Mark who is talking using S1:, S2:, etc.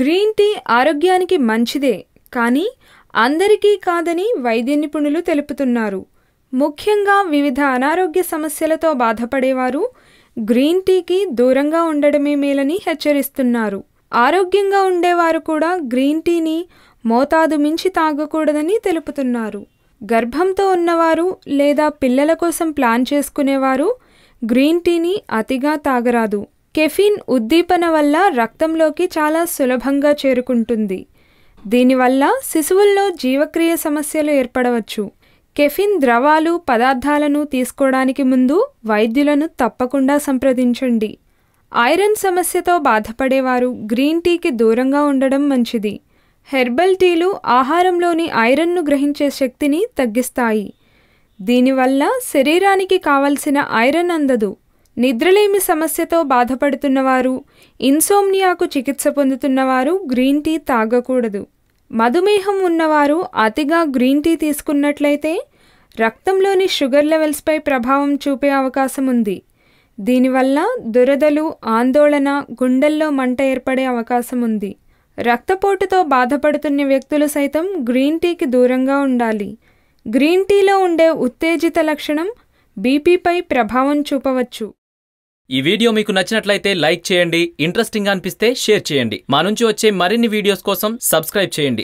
S1: green tea ఆరోగ్యానికి మంచిదే కానీ అందరికీ కాదని వైద్య నిపుణులు తెలుపుతున్నారు ముఖ్యంగా వివిధ అనారోగ్య సమస్యలతో బాధపడేవారు గ్రీన్ టీకి దూరంగా ఉండడమే మేలని హెచ్చరిస్తున్నారు ఆరోగ్యంగా ఉండేవారు కూడా గ్రీన్ టీని మోతాదు మించి తాగకూడదని తెలుపుతున్నారు గర్భంతో ఉన్నవారు లేదా పిల్లల కోసం ప్లాన్ చేసుకునేవారు గ్రీన్ టీని అతిగా తాగరాదు కెఫిన్ ఉద్దీపన వల్ల రక్తంలోకి చాలా సులభంగా చేరుకుంటుంది దీనివల్ల శిశువుల్లో జీవక్రియ సమస్యలు ఏర్పడవచ్చు కెఫిన్ ద్రవాలు పదార్థాలను తీసుకోవడానికి ముందు వైద్యులను తప్పకుండా సంప్రదించండి ఐరన్ సమస్యతో బాధపడేవారు గ్రీన్ టీకి దూరంగా ఉండడం మంచిది హెర్బల్ టీలు ఆహారంలోని ఐరన్ను గ్రహించే శక్తిని తగ్గిస్తాయి దీనివల్ల శరీరానికి కావలసిన ఐరన్ అందదు నిద్రలేమి సమస్యతో బాధపడుతున్నవారు ఇన్సోమ్నియాకు చికిత్స పొందుతున్నవారు గ్రీన్ టీ తాగకూడదు మధుమేహం ఉన్నవారు అతిగా గ్రీన్ టీ తీసుకున్నట్లయితే రక్తంలోని షుగర్ లెవెల్స్పై ప్రభావం చూపే అవకాశం ఉంది దీనివల్ల దురదలు ఆందోళన గుండెల్లో మంట ఏర్పడే అవకాశం ఉంది రక్తపోటుతో బాధపడుతున్న వ్యక్తులు సైతం గ్రీన్ టీకి దూరంగా ఉండాలి గ్రీన్ టీలో ఉండే ఉత్తేజిత లక్షణం బీపీపై ప్రభావం చూపవచ్చు
S2: ఈ వీడియో మీకు నచ్చినట్లయితే లైక్ చేయండి ఇంట్రెస్టింగ్ అనిపిస్తే షేర్ చేయండి మా నుంచి వచ్చే మరిన్ని వీడియోస్ కోసం సబ్స్క్రైబ్ చేయండి